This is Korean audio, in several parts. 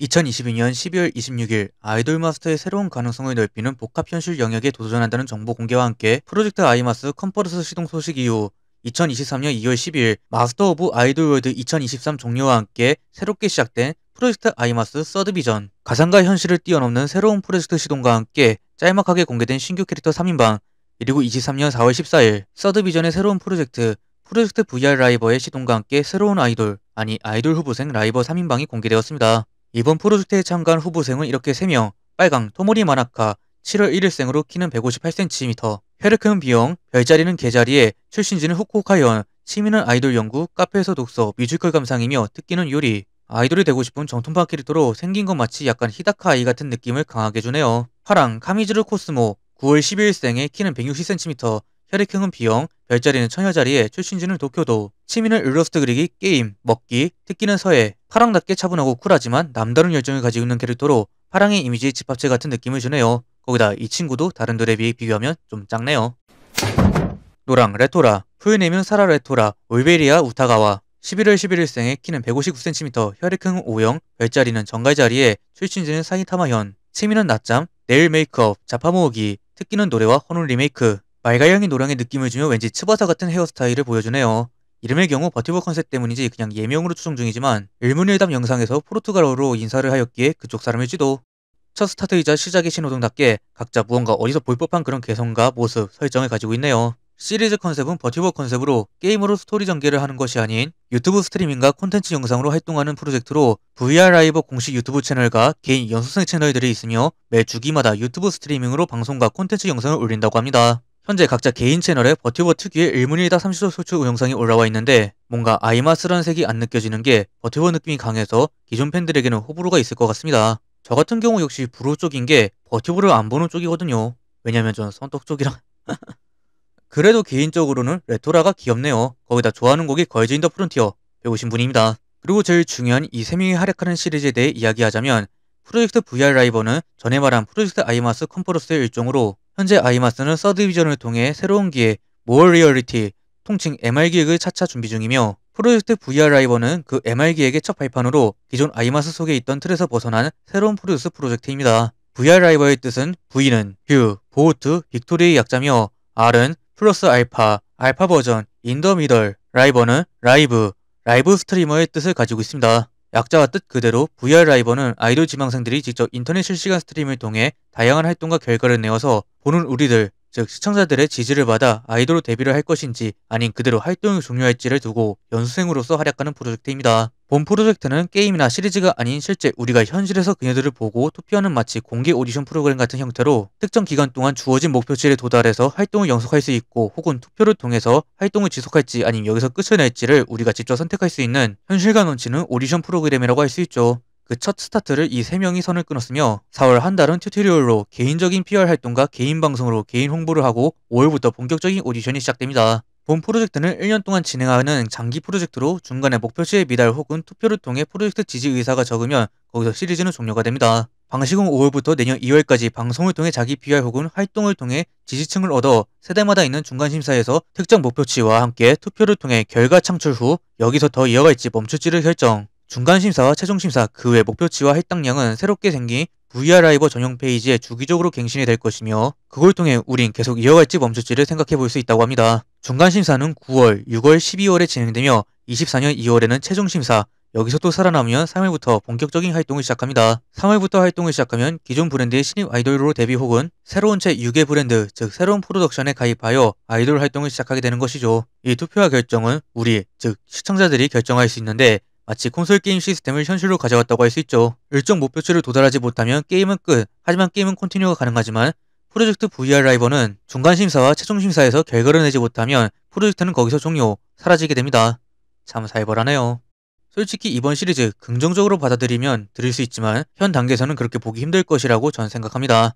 2022년 12월 26일 아이돌마스터의 새로운 가능성을 넓히는 복합현실 영역에 도전한다는 정보 공개와 함께 프로젝트 아이마스 컨퍼런스 시동 소식 이후 2023년 2월 12일 마스터 오브 아이돌월드 2023 종료와 함께 새롭게 시작된 프로젝트 아이마스 서드비전 가상과 현실을 뛰어넘는 새로운 프로젝트 시동과 함께 짤막하게 공개된 신규 캐릭터 3인방 그리고 23년 4월 14일 서드비전의 새로운 프로젝트 프로젝트 VR 라이버의 시동과 함께 새로운 아이돌 아니 아이돌 후보생 라이버 3인방이 공개되었습니다. 이번 프로젝트에 참가한 후보생은 이렇게 3명, 빨강 토모리 마나카, 7월 1일생으로 키는 158cm, 혈액 형비형 별자리는 개자리에 출신지는 후쿠오카현, 취미는 아이돌 연구, 카페에서 독서, 뮤지컬 감상이며 특기는 요리. 아이돌이 되고 싶은 정통파 캐릭터로 생긴 것 마치 약간 히다카 아이 같은 느낌을 강하게 주네요. 파랑 카미즈르 코스모 9월 12일생에 키는 160cm, 혈액형은 비형 별자리는 처녀자리에 출신지는 도쿄도, 취미는 일러스트 그리기, 게임, 먹기, 특기는 서예, 파랑답게 차분하고 쿨하지만 남다른 열정을 가지고 있는 캐릭터로 파랑의 이미지 집합체 같은 느낌을 주네요. 거기다 이 친구도 다른 돌에 비해 비교하면 좀 작네요. 노랑, 레토라, 풀네임은 사라 레토라, 올베리아 우타가와 11월 1 1일생에 키는 159cm, 혈액형은 O형, 별자리는 정갈 자리에 출신지는 사이타마현, 취미는 낮잠, 네일 메이크업, 자파 모으기, 특기는 노래와 헌울 리메이크, 말가형이 노랑의 느낌을 주며 왠지 츠바사 같은 헤어스타일을 보여주네요. 이름의 경우 버티버 컨셉 때문인지 그냥 예명으로 추정 중이지만 일문일답 영상에서 포르투갈어로 인사를 하였기에 그쪽 사람일지도 첫 스타트이자 시작의 신호등답게 각자 무언가 어디서 볼 법한 그런 개성과 모습, 설정을 가지고 있네요. 시리즈 컨셉은 버티버 컨셉으로 게임으로 스토리 전개를 하는 것이 아닌 유튜브 스트리밍과 콘텐츠 영상으로 활동하는 프로젝트로 VR 라이브 공식 유튜브 채널과 개인 연습생 채널들이 있으며 매 주기마다 유튜브 스트리밍으로 방송과 콘텐츠 영상을 올린다고 합니다. 현재 각자 개인 채널에 버튜버 특유의 1문이다 30초 소출 영상이 올라와 있는데 뭔가 아이마스라는 색이 안 느껴지는 게 버튜버 느낌이 강해서 기존 팬들에게는 호불호가 있을 것 같습니다. 저 같은 경우 역시 불호 쪽인 게버튜버를안 보는 쪽이거든요. 왜냐면 저는 선떡 쪽이라... 그래도 개인적으로는 레토라가 귀엽네요. 거기다 좋아하는 곡이 걸즈 인 더 프론티어 배우신 분입니다. 그리고 제일 중요한 이세 명이 활약하는 시리즈에 대해 이야기하자면 프로젝트 VR 라이버는 전에 말한 프로젝트 아이마스 컴퍼러스의 일종으로 현재 아이마스는 서드비전을 통해 새로운 기획, 모어 리얼리티, 통칭 MR 기획을 차차 준비 중이며 프로젝트 VR 라이버는 그 MR 기획의 첫 발판으로 기존 아이마스 속에 있던 틀에서 벗어난 새로운 프로듀스 프로젝트입니다. VR 라이버의 뜻은 V는 뷰, 보호트, 빅토리의 약자며 R은 플러스 알파, 알파 버전, 인더 미덜, 라이버는 라이브, 라이브 스트리머의 뜻을 가지고 있습니다. 약자와 뜻 그대로 VR 라이버는 아이돌 지망생들이 직접 인터넷 실시간 스트림을 통해 다양한 활동과 결과를 내어서 보는 우리들 즉 시청자들의 지지를 받아 아이돌로 데뷔를 할 것인지 아닌 그대로 활동을종료할지를 두고 연수생으로서 활약하는 프로젝트입니다. 본 프로젝트는 게임이나 시리즈가 아닌 실제 우리가 현실에서 그녀들을 보고 투표하는 마치 공개 오디션 프로그램 같은 형태로 특정 기간 동안 주어진 목표치에 도달해서 활동을 연속할 수 있고 혹은 투표를 통해서 활동을 지속할지 아니면 여기서 끝을 낼지를 우리가 직접 선택할 수 있는 현실과 넘치는 오디션 프로그램이라고 할 수 있죠. 그첫 스타트를 이 세 명이 선을 끊었으며 4월 한 달은 튜토리얼로 개인적인 PR 활동과 개인 방송으로 개인 홍보를 하고 5월부터 본격적인 오디션이 시작됩니다. 본 프로젝트는 1년 동안 진행하는 장기 프로젝트로 중간에 목표치의 미달 혹은 투표를 통해 프로젝트 지지 의사가 적으면 거기서 시리즈는 종료가 됩니다. 방식은 5월부터 내년 2월까지 방송을 통해 자기 PR 혹은 활동을 통해 지지층을 얻어 세대마다 있는 중간심사에서 특정 목표치와 함께 투표를 통해 결과 창출 후 여기서 더 이어갈지 멈출지를 결정. 중간심사와 최종심사 그 외 목표치와 할당량은 새롭게 생긴 VR 라이버 전용 페이지에 주기적으로 갱신이 될 것이며 그걸 통해 우린 계속 이어갈지 멈출지를 생각해 볼 수 있다고 합니다. 중간심사는 9월, 6월, 12월에 진행되며 24년 2월에는 최종심사, 여기서 또 살아남으면 3월부터 본격적인 활동을 시작합니다. 3월부터 활동을 시작하면 기존 브랜드의 신입 아이돌로 데뷔 혹은 새로운 채6의 브랜드, 즉 새로운 프로덕션에 가입하여 아이돌 활동을 시작하게 되는 것이죠. 이 투표와 결정은 우리, 즉 시청자들이 결정할 수 있는데 마치 콘솔 게임 시스템을 현실로 가져왔다고 할 수 있죠. 일정 목표치를 도달하지 못하면 게임은 끝. 하지만 게임은 컨티뉴가 가능하지만 프로젝트 VR 라이버는 중간 심사와 최종 심사에서 결과를 내지 못하면 프로젝트는 거기서 종료, 사라지게 됩니다. 참사이벌하네요 솔직히 이번 시리즈 긍정적으로 받아들이면 들을 수 있지만 현 단계에서는 그렇게 보기 힘들 것이라고 전 생각합니다.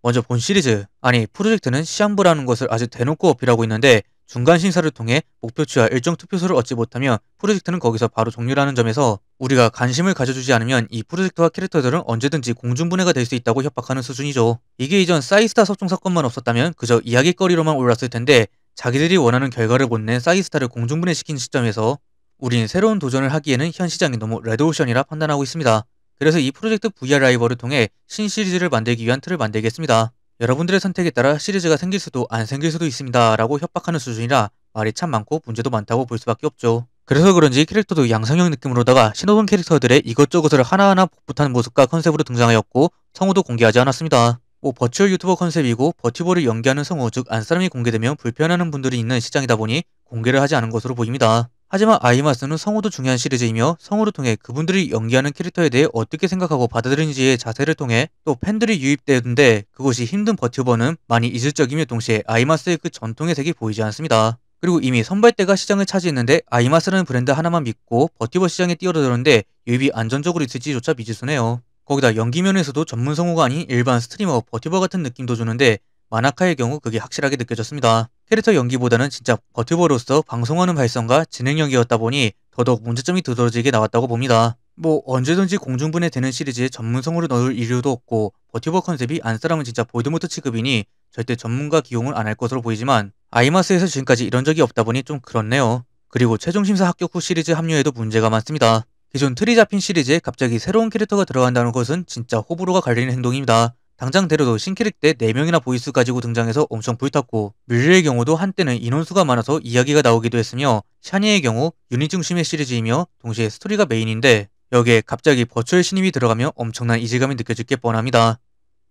먼저 본 시리즈, 아니 프로젝트는 시한부라는 것을 아주 대놓고 어필하고 있는데 중간 심사를 통해 목표치와 일정 투표수를 얻지 못하면 프로젝트는 거기서 바로 종료라는 점에서 우리가 관심을 가져주지 않으면 이 프로젝트와 캐릭터들은 언제든지 공중분해가 될 수 있다고 협박하는 수준이죠. 이게 이전 사이스타 석종 사건만 없었다면 그저 이야기거리로만 올랐을 텐데 자기들이 원하는 결과를 못낸 사이스타를 공중분해시킨 시점에서 우린 새로운 도전을 하기에는 현 시장이 너무 레드오션이라 판단하고 있습니다. 그래서 이 프로젝트 VR 라이벌을 통해 신 시리즈를 만들기 위한 틀을 만들겠습니다. 여러분들의 선택에 따라 시리즈가 생길 수도 안 생길 수도 있습니다 라고 협박하는 수준이라 말이 참 많고 문제도 많다고 볼 수밖에 없죠. 그래서 그런지 캐릭터도 양성형 느낌으로다가 신호등 캐릭터들의 이것저것을 하나하나 복붙한 모습과 컨셉으로 등장하였고 성우도 공개하지 않았습니다. 뭐버츄얼 유튜버 컨셉이고 버티버를 연기하는 성우 즉 안사람이 공개되면 불편하는 분들이 있는 시장이다 보니 공개를 하지 않은 것으로 보입니다. 하지만 아이마스는 성우도 중요한 시리즈이며 성우를 통해 그분들이 연기하는 캐릭터에 대해 어떻게 생각하고 받아들이는지의 자세를 통해 또 팬들이 유입되는데 그것이 힘든 버튜버는 많이 이질적이며 동시에 아이마스의 그 전통의 색이 보이지 않습니다. 그리고 이미 선발대가 시장을 차지했는데 아이마스라는 브랜드 하나만 믿고 버티버 시장에 뛰어들었는데 유입이 안전적으로 있을지조차 미지수네요. 거기다 연기면에서도 전문 성우가 아닌 일반 스트리머 버티버 같은 느낌도 주는데 마나카의 경우 그게 확실하게 느껴졌습니다. 캐릭터 연기보다는 진짜 버티버로서 방송하는 발성과 진행력이었다 보니 더더욱 문제점이 두드러지게 나왔다고 봅니다. 뭐 언제든지 공중분해 되는 시리즈에 전문성으로 넣을 이유도 없고 버티버 컨셉이 안사람은 진짜 볼드모트 취급이니 절대 전문가 기용을 안 할 것으로 보이지만 아이마스에서 지금까지 이런 적이 없다 보니 좀 그렇네요. 그리고 최종심사 합격 후 시리즈 합류에도 문제가 많습니다. 기존 틀이 잡힌 시리즈에 갑자기 새로운 캐릭터가 들어간다는 것은 진짜 호불호가 갈리는 행동입니다. 당장 데려도 신캐릭때 4명이나 보이스 가지고 등장해서 엄청 불탔고 뮬리의 경우도 한때는 인원수가 많아서 이야기가 나오기도 했으며 샤니의 경우 유닛 중심의 시리즈이며 동시에 스토리가 메인인데 여기에 갑자기 버츄얼 신입이 들어가면 엄청난 이질감이 느껴질 게 뻔합니다.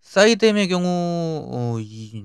사이뎀의 경우... 어... 이...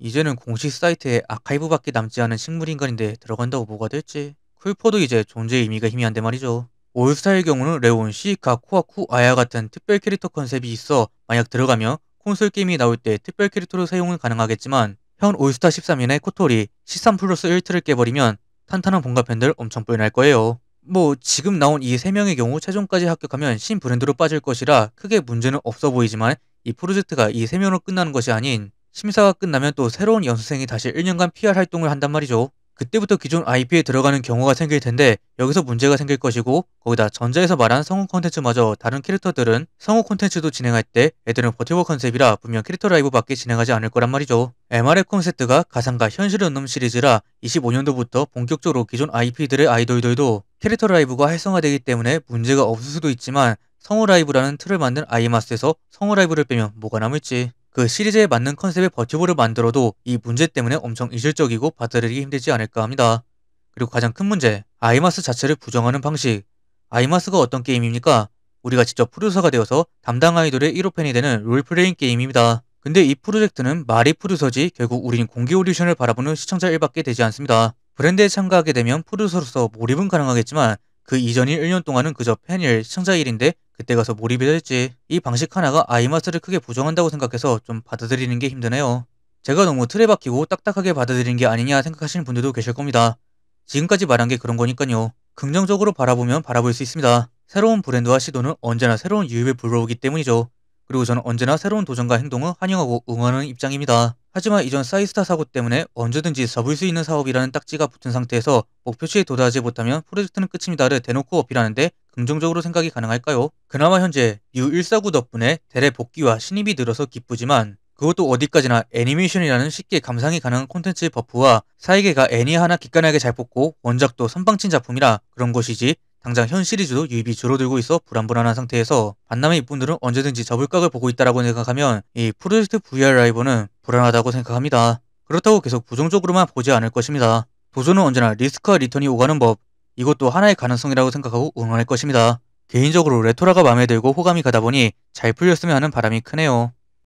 이제는 공식 사이트에 아카이브밖에 남지 않은 식물인간인데 들어간다고 뭐가 될지 쿨포도 이제 존재의 의미가 희미한데 말이죠. 올스타의 경우는 레온시, 가쿠아쿠, 아야 같은 특별 캐릭터 컨셉이 있어 만약 들어가며 콘솔 게임이 나올 때 특별 캐릭터로 사용은 가능하겠지만 현 올스타 13인의 코토리 13 플러스 1트를 깨버리면 탄탄한 본가 팬들 엄청 뿌연할 거예요. 뭐 지금 나온 이 3명의 경우 최종까지 합격하면 신브랜드로 빠질 것이라 크게 문제는 없어 보이지만 이 프로젝트가 이 3명으로 끝나는 것이 아닌 심사가 끝나면 또 새로운 연수생이 다시 1년간 PR 활동을 한단 말이죠. 그때부터 기존 IP에 들어가는 경우가 생길 텐데 여기서 문제가 생길 것이고 거기다 전자에서 말한 성우 콘텐츠마저 다른 캐릭터들은 성우 콘텐츠도 진행할 때 애들은 버티버 컨셉이라 분명 캐릭터 라이브밖에 진행하지 않을 거란 말이죠. MRF 콘셉트가 가상과 현실의 음 시리즈라 25년도부터 본격적으로 기존 IP들의 아이돌들도 캐릭터 라이브가 활성화되기 때문에 문제가 없을 수도 있지만 성우 라이브라는 틀을 만든 아이마스에서 성우 라이브를 빼면 뭐가 남을지 그 시리즈에 맞는 컨셉의 버튜버를 만들어도 이 문제 때문에 엄청 이질적이고 받아들이기 힘들지 않을까 합니다. 그리고 가장 큰 문제, 아이마스 자체를 부정하는 방식. 아이마스가 어떤 게임입니까? 우리가 직접 프로듀서가 되어서 담당 아이돌의 1호 팬이 되는 롤플레잉 게임입니다. 근데 이 프로젝트는 말이 프로듀서지 결국 우린 공개 오디션을 바라보는 시청자 1밖에 되지 않습니다. 브랜드에 참가하게 되면 프로듀서로서 몰입은 가능하겠지만 그 이전인 1년 동안은 그저 팬일, 승자 일인데 그때 가서 몰입이 될지 이 방식 하나가 아이마스를 크게 부정한다고 생각해서 좀 받아들이는 게 힘드네요. 제가 너무 틀에 박히고 딱딱하게 받아들인 게 아니냐 생각하시는 분들도 계실 겁니다. 지금까지 말한 게 그런 거니까요. 긍정적으로 바라보면 바라볼 수 있습니다. 새로운 브랜드와 시도는 언제나 새로운 유입을 불러오기 때문이죠. 그리고 저는 언제나 새로운 도전과 행동을 환영하고 응원하는 입장입니다. 하지만 이전 사이스타 사고 때문에 언제든지 접을 수 있는 사업이라는 딱지가 붙은 상태에서 목표치에 도달하지 못하면 프로젝트는 끝입니다를 대놓고 어필하는데 긍정적으로 생각이 가능할까요? 그나마 현재 뉴149 덕분에 대래 복귀와 신입이 늘어서 기쁘지만 그것도 어디까지나 애니메이션이라는 쉽게 감상이 가능한 콘텐츠의 버프와 사이계가 애니 하나 기깔나게 잘 뽑고 원작도 선방친 작품이라 그런 것이지 당장 현 시리즈도 유입이 줄어들고 있어 불안불안한 상태에서 반남의 이분들은 언제든지 저불각을 보고 있다라고 생각하면 이 프로젝트 VR 라이브는 불안하다고 생각합니다. 그렇다고 계속 부정적으로만 보지 않을 것입니다. 도전은 언제나 리스크와 리턴이 오가는 법, 이것도 하나의 가능성이라고 생각하고 응원할 것입니다. 개인적으로 레토라가 마음에 들고 호감이 가다 보니 잘 풀렸으면 하는 바람이 크네요.